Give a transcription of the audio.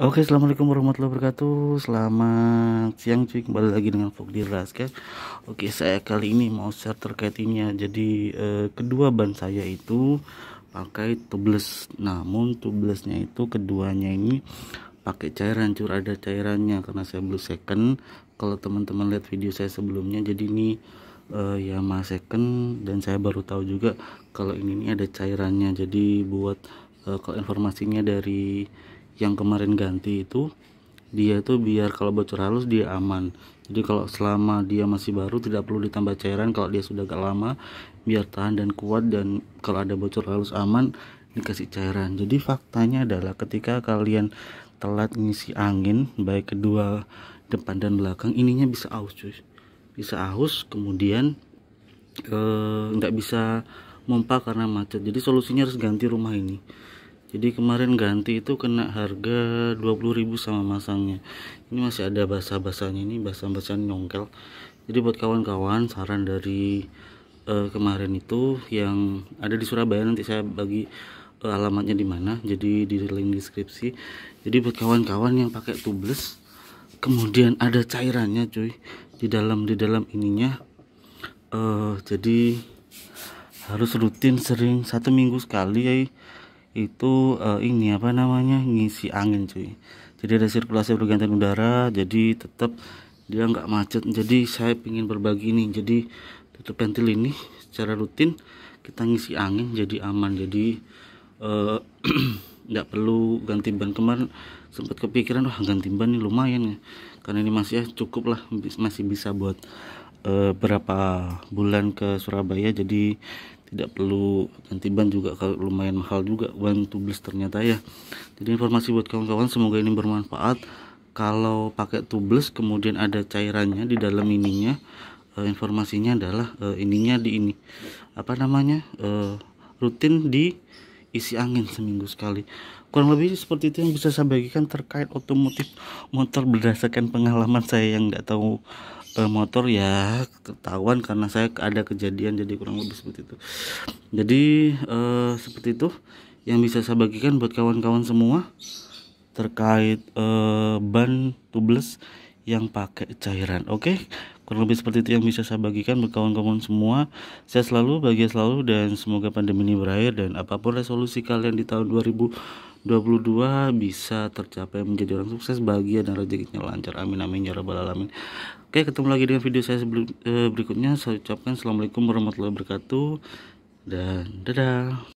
Oke, assalamualaikum warahmatullahi wabarakatuh. Selamat siang cuy, kembali lagi dengan Fokdir di ya. Oke, saya kali ini mau share terkait ini ya. Jadi eh, kedua ban saya itu pakai tubeless. Namun tubelessnya itu keduanya ini pakai cairan cur ada cairannya karena saya blue second. Kalau teman-teman lihat video saya sebelumnya, jadi ini ya Yamaha second dan saya baru tahu juga kalau ini, ini ada cairannya jadi buat eh, kalau informasinya dari yang kemarin ganti itu dia itu biar kalau bocor halus dia aman jadi kalau selama dia masih baru tidak perlu ditambah cairan kalau dia sudah agak lama biar tahan dan kuat dan kalau ada bocor halus aman dikasih cairan jadi faktanya adalah ketika kalian telat ngisi angin baik kedua depan dan belakang ininya bisa aus cuy bisa aus kemudian eh, nggak eh, bisa mompa karena macet jadi solusinya harus ganti rumah ini jadi kemarin ganti itu kena harga 20.000 sama masangnya ini masih ada basah-basahnya ini basah-basah nyongkel jadi buat kawan-kawan saran dari uh, kemarin itu yang ada di Surabaya nanti saya bagi uh, alamatnya di mana jadi di link deskripsi jadi buat kawan-kawan yang pakai tubeless kemudian ada cairannya cuy di dalam di dalam ininya uh, jadi harus rutin sering satu minggu sekali ya itu uh, ini apa namanya ngisi angin cuy jadi ada sirkulasi pergantian udara jadi tetap dia nggak macet jadi saya ingin berbagi ini. jadi tutup pentil ini secara rutin kita ngisi angin jadi aman jadi eh, nggak uh, perlu ganti ban kemarin sempat kepikiran wah ganti ban ini lumayan ya karena ini masih ya cukup lah masih bisa buat beberapa eh, berapa bulan ke Surabaya jadi tidak perlu nanti ban juga kalau lumayan mahal juga ban tubeless ternyata ya jadi informasi buat kawan-kawan semoga ini bermanfaat kalau pakai tubeless kemudian ada cairannya di dalam ininya e, informasinya adalah e, ininya di ini apa namanya e, rutin di isi angin seminggu sekali kurang lebih seperti itu yang bisa saya bagikan terkait otomotif motor berdasarkan pengalaman saya yang nggak tahu uh, motor ya ketahuan karena saya ada kejadian jadi kurang lebih seperti itu jadi uh, seperti itu yang bisa saya bagikan buat kawan-kawan semua terkait uh, ban tubeless yang pakai cairan oke okay? kurang lebih seperti itu yang bisa saya bagikan buat kawan-kawan semua saya selalu bahagia selalu dan semoga pandemi ini berakhir dan apapun resolusi kalian di tahun 2000 22 bisa tercapai menjadi orang sukses bahagia dan rezekinya lancar amin amin ya rabbal alamin oke ketemu lagi dengan video saya sebelum, eh, berikutnya saya ucapkan assalamualaikum warahmatullahi wabarakatuh dan dadah